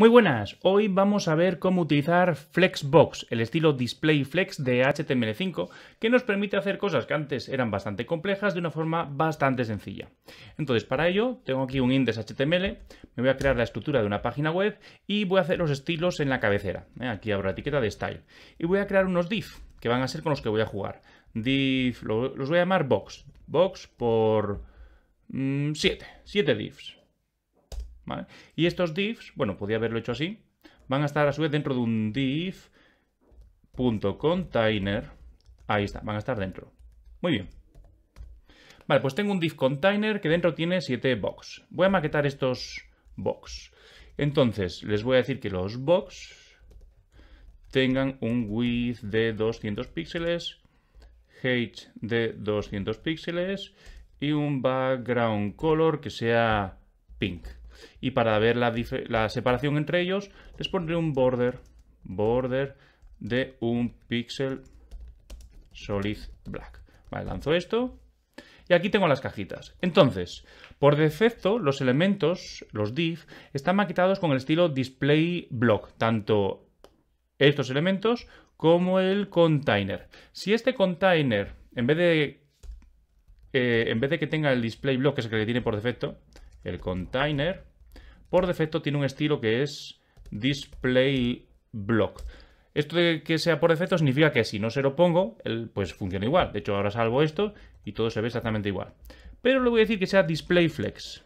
Muy buenas, hoy vamos a ver cómo utilizar Flexbox, el estilo Display Flex de HTML5, que nos permite hacer cosas que antes eran bastante complejas de una forma bastante sencilla. Entonces, para ello, tengo aquí un index.html, HTML, me voy a crear la estructura de una página web y voy a hacer los estilos en la cabecera. ¿eh? Aquí abro la etiqueta de Style. Y voy a crear unos div, que van a ser con los que voy a jugar. Div, los voy a llamar box. Box por 7, mm, 7 divs. Y estos divs, bueno, podía haberlo hecho así, van a estar a su vez dentro de un div.container. Ahí está, van a estar dentro. Muy bien. Vale, pues tengo un div container que dentro tiene 7 box. Voy a maquetar estos box. Entonces, les voy a decir que los box tengan un width de 200 píxeles, height de 200 píxeles y un background color que sea pink. Y para ver la, separación entre ellos, les pondré un border, border de un pixel solid black. Vale, lanzo esto. Y aquí tengo las cajitas. Entonces, por defecto, los elementos, los div, están maquetados con el estilo display block, tanto estos elementos como el container. Si este container, en vez de, eh, en vez de que tenga el display block, que es el que tiene por defecto, el container, por defecto tiene un estilo que es display block. Esto de que sea por defecto significa que si no se lo pongo, pues funciona igual. De hecho, ahora salvo esto y todo se ve exactamente igual. Pero le voy a decir que sea display flex.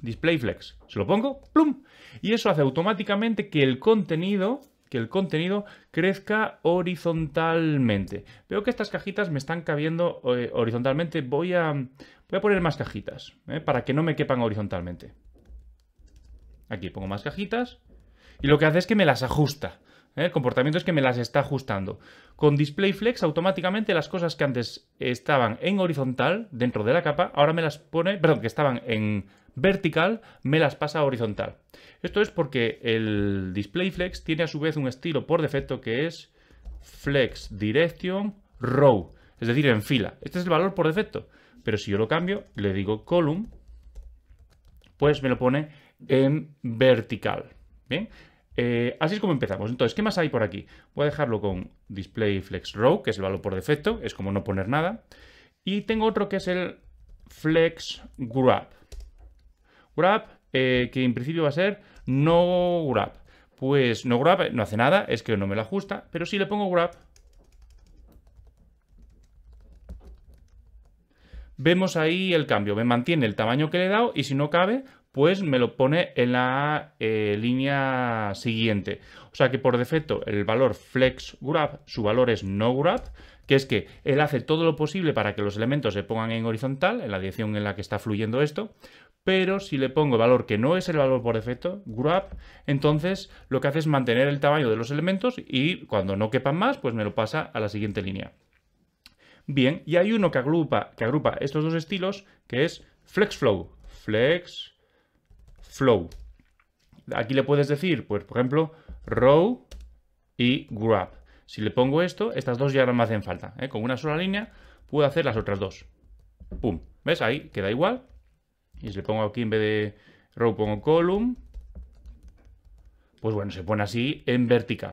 Display flex. Se lo pongo, plum. Y eso hace automáticamente que el contenido que el contenido crezca horizontalmente. Veo que estas cajitas me están cabiendo eh, horizontalmente. Voy a, voy a poner más cajitas eh, para que no me quepan horizontalmente. Aquí pongo más cajitas y lo que hace es que me las ajusta. Eh, el comportamiento es que me las está ajustando. Con Display Flex automáticamente las cosas que antes estaban en horizontal dentro de la capa, ahora me las pone, perdón, que estaban en vertical me las pasa a horizontal. Esto es porque el display flex tiene a su vez un estilo por defecto que es flex direction row, es decir, en fila. Este es el valor por defecto, pero si yo lo cambio, le digo column, pues me lo pone en vertical. Bien, eh, así es como empezamos. Entonces, ¿qué más hay por aquí? Voy a dejarlo con display flex row, que es el valor por defecto, es como no poner nada. Y tengo otro que es el flex grab grab, eh, que en principio va a ser no grab. Pues no grab, no hace nada, es que no me lo ajusta, pero si le pongo grab, vemos ahí el cambio, me mantiene el tamaño que le he dado y si no cabe, pues me lo pone en la eh, línea siguiente. O sea que por defecto el valor flex grab, su valor es no grab, que es que él hace todo lo posible para que los elementos se pongan en horizontal, en la dirección en la que está fluyendo esto, pero si le pongo valor que no es el valor por defecto, grab, entonces lo que hace es mantener el tamaño de los elementos y cuando no quepan más, pues me lo pasa a la siguiente línea. Bien, y hay uno que agrupa, que agrupa estos dos estilos, que es flow Flex, flow. Aquí le puedes decir, pues por ejemplo, row y grab. Si le pongo esto, estas dos ya no me hacen falta. ¿eh? Con una sola línea puedo hacer las otras dos. ¡Pum! ¿Ves? Ahí queda igual. Y si le pongo aquí en vez de row pongo column, pues bueno, se pone así en vertical.